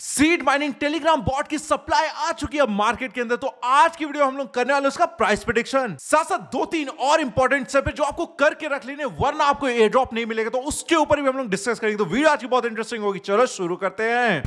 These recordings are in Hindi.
सीड माइनिंग टेलीग्राम बॉट की सप्लाई आ चुकी है मार्केट के अंदर तो आज की वीडियो हम लोग करने वाले उसका प्राइस प्रडिक्शन साथ साथ दो तीन और इंपॉर्टेंट स्टेप है जो आपको करके रख लेने वरना आपको एयर ड्रॉप नहीं मिलेगा तो उसके ऊपर भी हम लोग डिस्कस करेंगे तो वीडियो आज की बहुत इंटरेस्टिंग होगी चलो शुरू करते हैं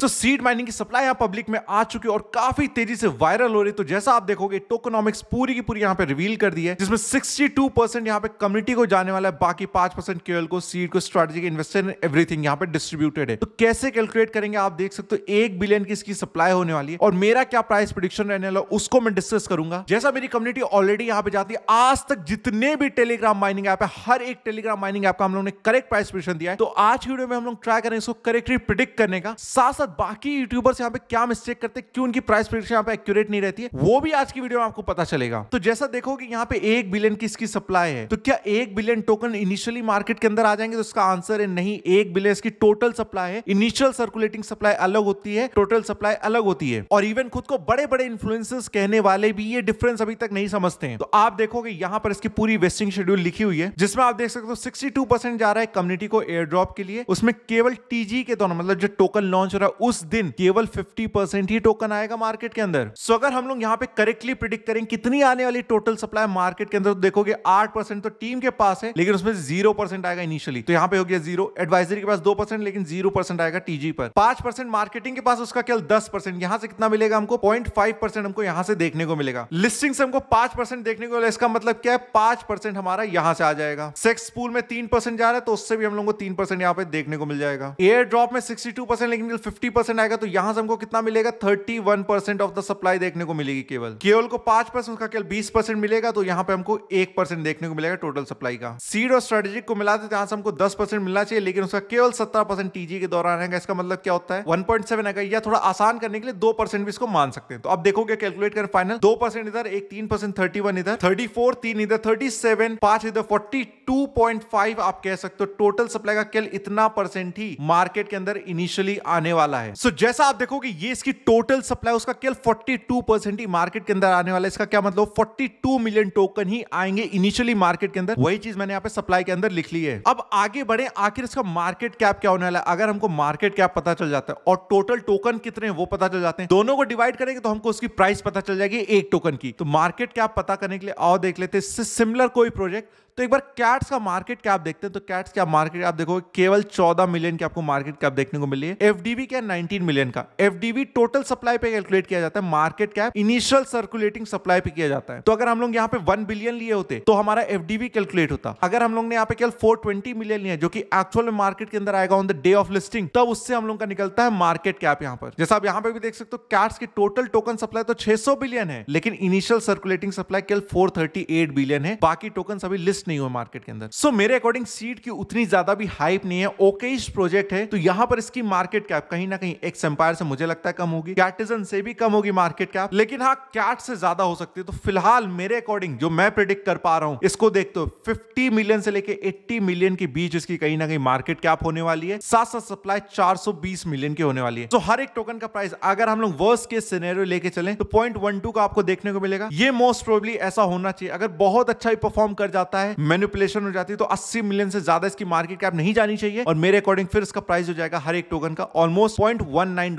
तो सीड माइनिंग की सप्लाई यहाँ पब्लिक में आ चुकी है और काफी तेजी से वायरल हो रही तो जैसा आप देखोगे टोकोनॉमिक्स पूरी की पूरी यहाँ पे रिवील कर दी है जिसमें 62 टू परसेंट यहाँ पे कम्युनिटी को जाने वाला है बाकी पांच परसेंट केवल को सीड को स्ट्रेटेजिक इन्वेस्टर एवरीथिंग यहाँ पे डिस्ट्रीब्यूटेड है तो कैसे कैलकुलेट करेंगे आप देख सकते हो एक बिलियन की इसकी सप्लाई होने वाली है और मेरा क्या प्राइस प्रोडिक्शन रहने वाला उसको मैं डिस्कस करूंगा जैसा मेरी कम्युनिटी ऑलरेडी यहाँ पे जाती है आज तक जितने भी टेलीग्राम माइनिंग ऐप है हर एक टेलीग्राम माइनिंग ऐप का हम लोग ने करेक्ट प्राइस प्रोडिक्शन दिया है तो आज की वीडियो में हम लोग ट्राई करेंगे इसको करेक्टली प्रिडिक्ट करने का साथ साथ बाकी यूट्यूबर्स यहाँ पे क्या मिस्टेक करते क्यों उनकी प्राइस प्रिडिक्शन यहाँ पे एक्यूरेट नहीं रहती है वो भी आज की वीडियो में आपको पता चलेगा तो जैसा देखो कि यहाँ पे एक बिलियन की इसकी सप्लाई है तो क्या एक बिलियन टोकन इनिशियली मार्केट के अंदर आ जाएंगे तो उसका आंसर है नहीं एक बिलियन इसकी टोटल सप्लाई है इनिशियल सर्कुलेटिंग सप्लाई अलग होती है टोटल सप्लाई अलग होती है और इवन खुद को बड़े बड़े इन्फ्लुएंसर्स कहने वाले भी ये डिफरेंस अभी तक नहीं समझते हैं तो आप देखोगे यहाँ पर इसकी पूरी वेस्टिंग शेड्यूल लिखी हुई है जिसमें आप देख सकते हो सिक्सटी जा रहा है कम्युनिटी को एयर ड्रॉप के लिए उसमें केवल टीजी के दोनों मतलब जो टोकन लॉन्च हो रहा है उस दिन केवल 50 परसेंट ही टोकन आएगा मार्केट के अंदर सो so, अगर हम लोग यहाँ पे करेक्टली प्रिडिक्ट करें कितनी आने वाली टोटल सप्लाई मार्केट के अंदर तो देखोगे आठ परसेंट तो टीम के पास है लेकिन उसमें जीरो परसेंट आएगा इनिशियली तो यहाँ पे हो गया जीरो एडवाइजरी के पास दो परसेंट लेकिन जीरो परसेंट आएगा टीजी पर पांच परसेंट मार्केटिंग के पास उसका केवल दस परसेंट यहाँ से कितना मिलेगा हमको पॉइंट फाइव परसेंट हमको यहाँ से देखने को मिलेगा लिस्टिंग से हमको पांच परसेंट देखने को मिलेगा इसका मतलब क्या है पांच परसेंट हमारा यहाँ से आ जाएगा सेक्स पूल में तीन परसेंट जा रहा है तो उससे भी हम लोग को तीन परसेंट यहाँ पे देखने को मिल जाएगा एयर ड्रॉप में सिक्सटी टू परसेंट लेकिन फिफ्टी परसेंट आएगा तो यहां से हमको कितना मिलेगा thirty one percent of the supply देखने को मिलेगी केवल केवल को पांच परसेंट उसका केवल बीस परसेंट मिलेगा तो यहाँ पे हमको एक परसेंट देखने को मिलेगा टोटल सप्लाई का सीड और स्ट्रेटेजिक को मिला देते से हमको दस परसेंट मिलना चाहिए लेकिन उसका केवल सत्रह परसेंट टीजी के दौरान आएगा इसका मतलब क्या होता है वन पॉइंट सेवन आएगा या थोड़ा आसान करने के लिए दो परसेंट भी इसको मान सकते हैं तो आप देखोगे कैलकुलेट कर फाइनल दो परसेंट इधर एक तीन परसेंट थर्टी वन इधर थर्टी फोर तीन इधर थर्टी सेवन पांच इधर फोर्टी टू पॉइंट फाइव आप कह सकते हो टोटल सप्लाई का केवल इतना परसेंट ही मार्केट के अंदर इनिशियली आने वाला है है सो so, जैसा आप देखोगे ये इसकी टोटल सप्लाई उसका केवल 42 परसेंट ही मार्केट के अंदर आने वाला है इसका क्या मतलब 42 मिलियन टोकन ही आएंगे इनिशियली मार्केट के अंदर वही चीज मैंने यहाँ पे सप्लाई के अंदर लिख ली है अब आगे बढ़े आखिर इसका मार्केट कैप क्या होने वाला है अगर हमको मार्केट कैप पता चल जाता है और टोटल टोकन कितने वो पता चल जाते हैं दोनों को डिवाइड करेंगे तो हमको उसकी प्राइस पता चल जाएगी एक टोकन की तो मार्केट कैप पता करने के लिए और देख लेते सिमिलर कोई प्रोजेक्ट तो एक बार कैट्स का मार्केट कैप देखते हैं तो कैट्स का मार्केट कैप देखोगे केवल 14 मिलियन की आपको मार्केट कैप देखने को मिली है एफडीवी क्या 19 मिलियन का एफडीवी टोटल सप्लाई पे कैलकुलेट किया जाता है market cap initial circulating supply पे किया जाता है तो अगर हम लोग यहाँ पे वन बिलियन लिए होते तो हमारा एफडीवी कैलकुलेट होता अगर हम लोग ने यहाँ पे केवल फोर मिलियन लिया जो कि एक्चुअल मार्केट के अंदर आएगा on the day of listing तब उससे हम लोग का निकलता है मार्केट कैप यहाँ पर जैसा आप यहाँ पे भी देख सकते हो कैट्स की टोटल टोकन सप्लाई तो छह बिलियन है लेकिन इनिशियल सर्कुलेटिंग सप्लाई केवल फोर बिलियन है बाकी टोकन सभी लिस्ट एग्जिस्ट नहीं हुए मार्केट के अंदर सो so, मेरे अकॉर्डिंग सीट की उतनी ज्यादा भी हाइप नहीं है ओके प्रोजेक्ट है तो यहाँ पर इसकी मार्केट कैप कहीं ना कहीं एक एम्पायर से मुझे लगता है कम होगी कैटिजन से भी कम होगी मार्केट कैप लेकिन हाँ कैट से ज्यादा हो सकती है तो फिलहाल मेरे अकॉर्डिंग जो मैं प्रिडिक्ट कर पा रहा हूँ इसको देखते हुए फिफ्टी मिलियन से लेकर एट्टी मिलियन के बीच इसकी कहीं ना कहीं मार्केट कैप होने वाली है साथ साथ सप्लाई चार मिलियन की होने वाली है तो हर एक टोकन का प्राइस अगर हम लोग वर्स के सिनेरियो लेके चले तो पॉइंट का आपको देखने को मिलेगा ये मोस्ट प्रोबली ऐसा होना चाहिए अगर बहुत अच्छा ही परफॉर्म कर जाता है है मैनिपुलेशन हो जाती है तो अस्सी मिलियन से ज्यादा इसकी मार्केट कैप नहीं जानी चाहिए और मेरे अकॉर्डिंग फिर इसका प्राइस हो जाएगा हर एक टोकन का ऑलमोस्ट पॉइंट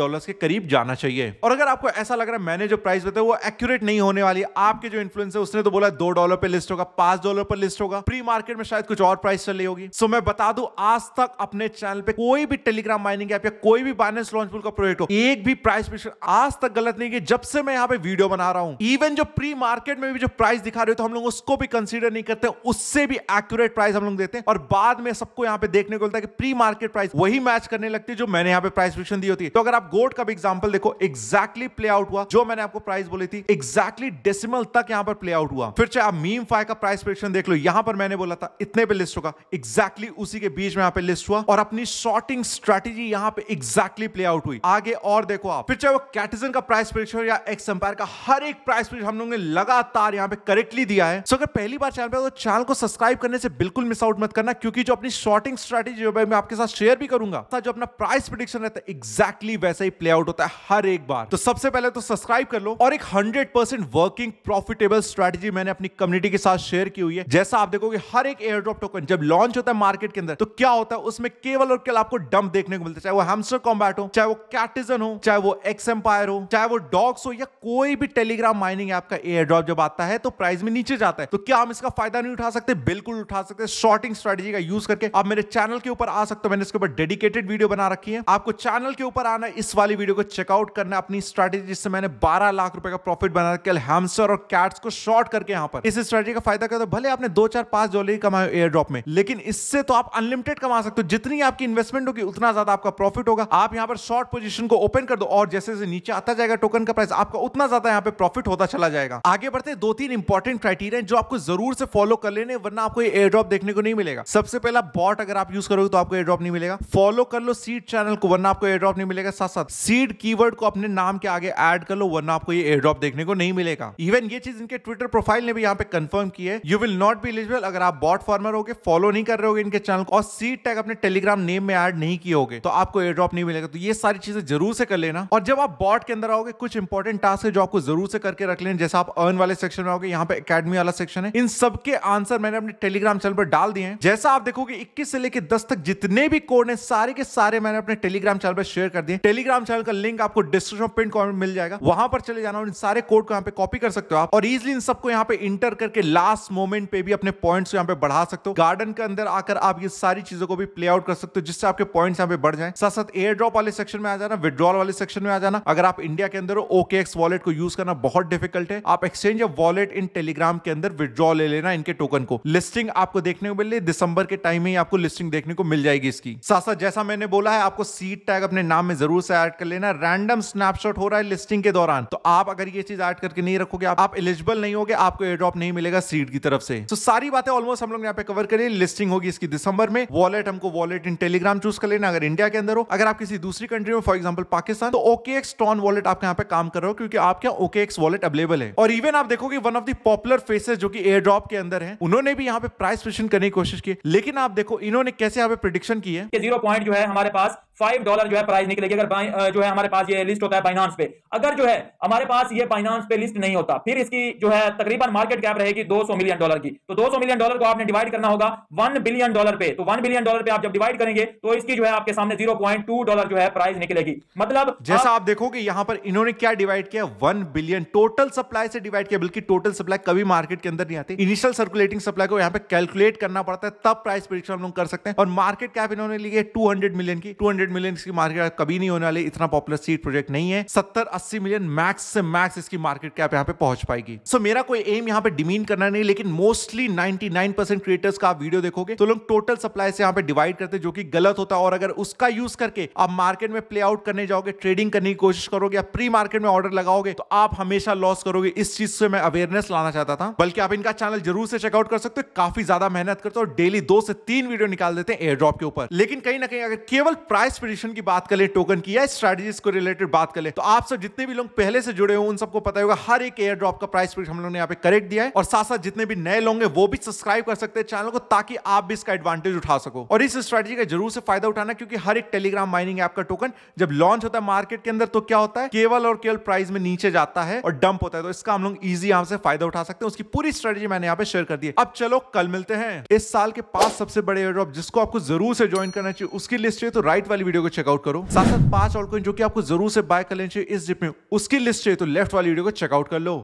डॉलर के करीब जाना चाहिए और अगर आपको ऐसा लग रहा है मैंने जो प्राइस बताया वो एक्यूरेट नहीं होने वाली आपके जो इन्फ्लुएंस है उसने तो बोला दो डॉलर पर लिस्ट होगा पांच डॉलर पर लिस्ट होगा प्री मार्केट में शायद कुछ और प्राइस चल रही होगी सो मैं बता दू आज तक अपने चैनल पे कोई भी टेलीग्राम माइनिंग ऐप या कोई भी बाइनेंस लॉन्च पुल का प्रोजेक्ट हो एक भी प्राइस आज तक गलत नहीं किया जब से मैं यहाँ पे वीडियो बना रहा हूँ इवन जो प्री मार्केट में भी जो प्राइस दिखा रहे हो तो हम लोग उसको भी कंसिडर नहीं करते उस उससे भी एक्यूरेट प्राइस हम लोग देते हैं और बाद में सबको यहाँ पे देखने को मिलता है कि प्री मार्केट प्राइस वही मैच करने लगती है जो मैंने यहाँ पे प्राइस फिक्शन दी होती है तो अगर आप गोल्ड का भी एग्जांपल देखो एक्जैक्टली प्ले आउट हुआ जो मैंने आपको प्राइस बोली थी एक्जैक्टली डेसिमल तक यहाँ पर प्ले आउट हुआ फिर चाहे आप मीम फाइव का प्राइस फिक्शन देख लो यहाँ पर मैंने बोला था इतने पे लिस्ट होगा एक्जैक्टली उसी के बीच में यहाँ पे लिस्ट हुआ और अपनी शॉर्टिंग स्ट्रेटेजी यहाँ पे एक्जैक्टली प्ले आउट हुई आगे और देखो आप फिर चाहे वो कैटिजन का प्राइस प्रिडिक्शन या एक्स एम्पायर का हर एक प्राइस प्रिडिक्शन हम लोगों ने लगातार यहाँ पे करेक्टली दिया है सो अगर पहली बार चैनल पे तो चैनल को को सब्सक्राइब करने से बिल्कुल मिस आउट मत करना क्योंकि जो अपनी शॉर्टिंग स्ट्रेटेजी है मैं आपके साथ शेयर भी करूंगा जो अपना प्राइस प्रिडिक्शन रहता है एग्जैक्टली वैसा ही प्ले आउट होता है हर एक बार तो सबसे पहले तो सब्सक्राइब कर लो और एक हंड्रेड वर्किंग प्रॉफिटेबल स्ट्रेटेजी मैंने अपनी कम्युनिटी के साथ शेयर की हुई है जैसा आप देखोगे हर एक एयर ड्रॉप टोकन जब लॉन्च होता है मार्केट के अंदर तो क्या होता है उसमें केवल और केवल आपको डंप देखने को मिलता है चाहे वो हेमस्टर कॉम्बैट हो चाहे वो कैटिजन हो चाहे वो एक्स एम्पायर हो चाहे वो डॉग्स हो या कोई भी टेलीग्राम माइनिंग ऐप का एयर ड्रॉप जब आता है तो प्राइस में नीचे जाता है तो क्या हम इसका फायदा नहीं उठा सकते सकते बिल्कुल उठा सकते शॉर्टिंग स्ट्रेटेजी का यूज करके आप मेरे चैनल के ऊपर आ सकते हो मैंने इसके ऊपर डेडिकेटेड वीडियो बना रखी है आपको चैनल के ऊपर आना इस वाली वीडियो को चेकआउट करना अपनी स्ट्रेटेजी जिससे मैंने बारह लाख रुपए का प्रॉफिट बना रखे हेमसर और कैट्स को शॉर्ट करके यहाँ पर इस स्ट्रेटेजी का फायदा कर भले आपने दो चार पांच डॉलर ही कमाए एयर ड्रॉप में लेकिन इससे तो आप अनलिमिटेड कमा सकते हो जितनी आपकी इन्वेस्टमेंट होगी उतना ज्यादा आपका प्रॉफिट होगा आप यहाँ पर शॉर्ट पोजिशन को ओपन कर दो और जैसे जैसे नीचे आता जाएगा टोकन का प्राइस आपका उतना ज्यादा यहाँ पे प्रॉफिट होता चला जाएगा आगे बढ़ते दो तीन इंपॉर्टेंट क्राइटेरिया जो आपको जरूर से फॉलो कर लेने बने वरना आपको एयर ड्रॉप देखने को नहीं मिलेगा सबसे पहला बॉट अगर आप यूज करोगे तो आपको एयर ड्रॉप नहीं मिलेगा फॉलो कर लो सीड चैनल को वरना आपको एयर ड्रॉप नहीं मिलेगा साथ साथ सीड कीवर्ड को अपने नाम के आगे एड कर लो वरना आपको ये एयर ड्रॉप देखने को नहीं मिलेगा इवन ये चीज इनके ट्विटर प्रोफाइल ने भी यहाँ पे कंफर्म की है you will not be eligible अगर आप बॉट फॉर्मर हो फॉलो नहीं कर रहे हो इनके चैनल को और सीड टैग अपने टेलीग्राम नेम में एड नहीं किए होगे तो आपको एयर ड्रॉप नहीं मिलेगा तो ये सारी चीजें जरूर से कर लेना और जब आप बॉट के अंदर आओगे कुछ इंपॉर्टेंट टास्क है जो आपको जरूर से करके रख लेना जैसे आप अर्न वाले सेक्शन में आओगे यहाँ पे अकेडमी वाला सेक्शन है इन सबके आंसर मैंने अपने टेलीग्राम चैनल पर डाल दिए हैं जैसा आप देखोगे 21 से लेकर 10 तक जितने भी कोड हैं सारे के सारे मैंने अपने टेलीग्राम चैनल पर शेयर कर दिए टेलीग्राम चैनल का लिंक आपको डिस्क्रिप्शन पिन कॉमेंट मिल जाएगा वहां पर चले जाना और इन सारे कोड को यहाँ पे कॉपी कर सकते हो आप और इजिली इन सबको यहाँ पे इंटर करके लास्ट मोमेंट पे भी अपने पॉइंट्स यहाँ पे बढ़ा सकते हो गार्डन के अंदर आकर आप ये सारी चीजों को भी प्ले आउट कर सकते हो जिससे आपके पॉइंट यहाँ पे बढ़ जाए साथ साथ एयर ड्रॉप वाले सेक्शन में आ जाना विद्रॉल वाले सेक्शन में आ जाना अगर आप इंडिया के अंदर हो ओके एक्स वॉलेट को यूज करना बहुत डिफिकल्ट है आप exchange of wallet in Telegram के अंदर विद्रॉ ले लेना इनके टोकन को लिस्टिंग आपको देखने को मिले दिसंबर के टाइम में आपको लिस्टिंग देखने को मिल जाएगी इसकी साथ साथ जैसा मैंने बोला है आपको सीट टैग अपने नाम में जरूर से ऐड कर लेना रैंडम स्नैपशॉट हो रहा है लिस्टिंग के दौरान तो आप अगर ये चीज ऐड करके नहीं रखोगे आप एलिजिबल नहीं होगे आपको एड्रॉप नहीं मिलेगा सीट की तरफ से तो सारी बातें ऑलमोस्ट हम लोग यहाँ पे कवर करिए लिस्टिंग होगी इसकी दिसंबर में वॉलेट हमको वॉलेट इन टेलीग्राम चूज कर लेना अगर इंडिया के अंदर हो अगर आप किसी दूसरी कंट्री में फॉर एग्जाम्पल पाकिस्तान तो ओके एक्स टॉन वॉलेट आपके यहाँ पे काम कर रहे हो क्योंकि आपके यहाँ ओके एक्स वॉलेट अवेलेबल है और इवन आप देखोगे one of the popular faces जो कि एयर ड्रॉप के अंदर है उन्होंने भी यहाँ पे प्राइस प्रिशन करने की कोशिश की लेकिन आप देखो इन्होंने कैसे यहाँ पे प्रिडिक्शन की है जीरो पॉइंट जो है हमारे पास फाइव डॉलर जो है प्राइस निकलेगी अगर जो है हमारे पास ये लिस्ट होता है फाइनांस पे अगर जो है हमारे पास ये फाइनांस पे लिस्ट नहीं होता फिर इसकी जो है तकरीबन मार्केट कैप रहेगी 200 मिलियन डॉलर की तो 200 मिलियन डॉलर को आपने डिवाइड करना होगा 1 बिलियन डॉलर पे तो 1 बिलियन डॉलर पे आप जब डिवाइड करेंगे तो इसकी जो है आपके सामने जीरो डॉलर जो है प्राइस निकलेगी मतलब जैसा आप, आप देखोगे यहां पर इन्होंने क्या डिवाइड किया वन बिलियन टोटल सप्लाई से डिवाइड किया बल्कि टोटल सप्लाई कभी मार्केट के अंदर नहीं आती इनिशियल सर्कुलेटिंग सप्लाई को यहाँ पे कैलकुलेट करना पड़ता है तब प्राइस परीक्षा हम लोग कर सकते हैं और मार्केट कैप इन्होंने लिए टू मिलियन की टू हंड्रेड मिलियन की मार्केट कभी नहीं होने वाली इतना पॉपुलर सीट प्रोजेक्ट नहीं है सत्तर अस्सी मिलियन मैक्स से मैक्स इसकी मार्केट कैप यहाँ पे पहुंच पाएगी सो so, मेरा कोई एम यहाँ पे डिमीन करना नहीं लेकिन मोस्टली नाइन परसेंट क्रिएटर्स का आप वीडियो देखोगे तो लोग टोटल सप्लाई से यहाँ पे डिवाइड करते जो कि गलत होता है और अगर उसका यूज करके आप मार्केट में प्ले आउट करने जाओगे ट्रेडिंग करने की कोशिश करोगे या प्री मार्केट में ऑर्डर लगाओगे तो आप हमेशा लॉस करोगे इस चीज से मैं अवेयरनेस लाना चाहता था बल्कि आप इनका चैनल जरूर से चेकआउट कर सकते हो काफी ज्यादा मेहनत करते हो और डेली दो से तीन वीडियो निकाल देते हैं एयर ड्रॉप के ऊपर लेकिन कहीं ना कहीं अगर केवल प्राइस एस्पिरेशन की बात करें टोकन की या स्ट्रेटेजी को रिलेटेड बात करें तो आप सब जितने भी लोग पहले से जुड़े हो उन सबको पता होगा हर एक एयर ड्रॉप का प्राइस हम लोग ने यहाँ पे करेक्ट दिया है और साथ साथ जितने भी नए लोग वो भी सब्सक्राइब कर सकते हैं चैनल को ताकि आप भी इसका एडवांटेज उठा सको और इस स्ट्रेटेजी का जरूर से फायदा उठाना क्योंकि हर एक टेलीग्राम माइनिंग ऐप का टोकन जब लॉन्च होता है मार्केट के अंदर तो क्या होता है केवल और केवल प्राइस में नीचे जाता है और डंप होता है तो इसका हम लोग इजी यहाँ से फायदा उठा सकते हैं उसकी पूरी स्ट्रेटेजी मैंने यहाँ पे शेयर कर दी अब चलो कल मिलते हैं इस साल के पांच सबसे बड़े एयर ड्रॉप जिसको आपको जरूर से ज्वाइन करना चाहिए उसकी लिस्ट है तो राइट वाली वाली वीडियो को चेकआउट करो साथ साथ पांच ऑल्टकॉइन जो कि आपको जरूर से बाय कर लेनी चाहिए इस जिप में उसकी लिस्ट चाहिए तो लेफ्ट वाली वीडियो को चेकआउट कर लो